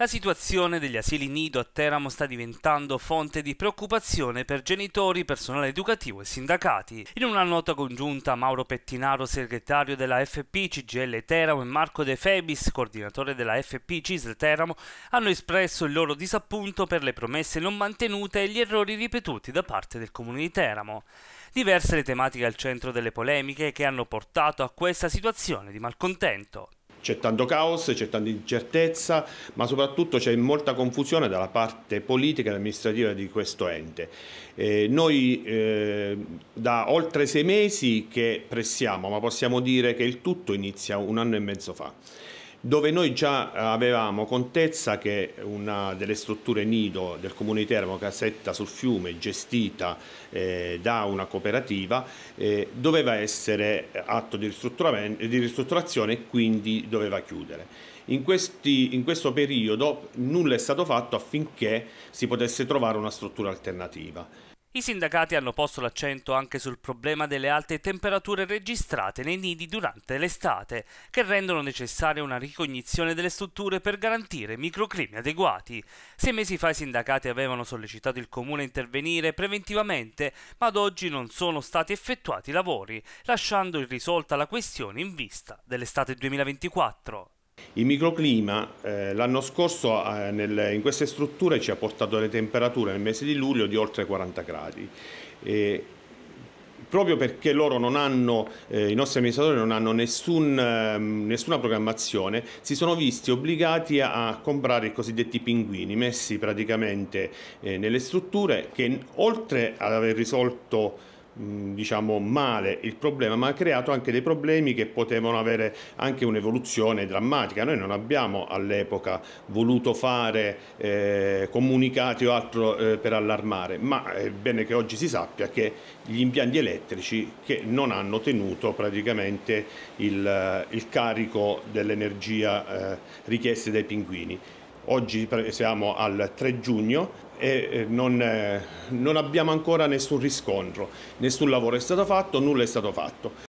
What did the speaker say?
La situazione degli asili nido a Teramo sta diventando fonte di preoccupazione per genitori, personale educativo e sindacati. In una nota congiunta Mauro Pettinaro, segretario della FP CGL Teramo e Marco De Febis, coordinatore della FP CISL Teramo, hanno espresso il loro disappunto per le promesse non mantenute e gli errori ripetuti da parte del comune di Teramo. Diverse le tematiche al centro delle polemiche che hanno portato a questa situazione di malcontento c'è tanto caos, c'è tanta incertezza, ma soprattutto c'è molta confusione dalla parte politica e amministrativa di questo ente. Eh, noi eh, da oltre sei mesi che pressiamo, ma possiamo dire che il tutto inizia un anno e mezzo fa dove noi già avevamo contezza che una delle strutture nido del comune di Teramo, Casetta sul Fiume, gestita eh, da una cooperativa, eh, doveva essere atto di, di ristrutturazione e quindi doveva chiudere. In, questi, in, questo periodo nulla è stato fatto affinché si potesse trovare una struttura alternativa. I sindacati hanno posto l'accento anche sul problema delle alte temperature registrate nei nidi durante l'estate, che rendono necessaria una ricognizione delle strutture per garantire microclimi adeguati. Sei mesi fa i sindacati avevano sollecitato il comune a intervenire preventivamente, ma ad oggi non sono stati effettuati lavori, lasciando irrisolta la questione in vista dell'estate 2024. Il microclima eh, l'anno scorso eh, nel, in queste strutture ci ha portato alle temperature nel mese di luglio di oltre 40 gradi. E proprio perché loro non hanno, eh, i nostri amministratori non hanno nessun, eh, nessuna programmazione, si sono visti obbligati a, a comprare i cosiddetti pinguini messi praticamente eh, nelle strutture che oltre ad aver risolto diciamo male il problema ma ha creato anche dei problemi che potevano avere anche un'evoluzione drammatica noi non abbiamo all'epoca voluto fare eh, comunicati o altro eh, per allarmare ma è bene che oggi si sappia che gli impianti elettrici che non hanno tenuto praticamente il, il carico dell'energia eh, richiesta dai pinguini Oggi siamo al 3 giugno e eh, non, eh, non abbiamo ancora nessun riscontro, nessun lavoro è stato fatto, nulla è stato fatto.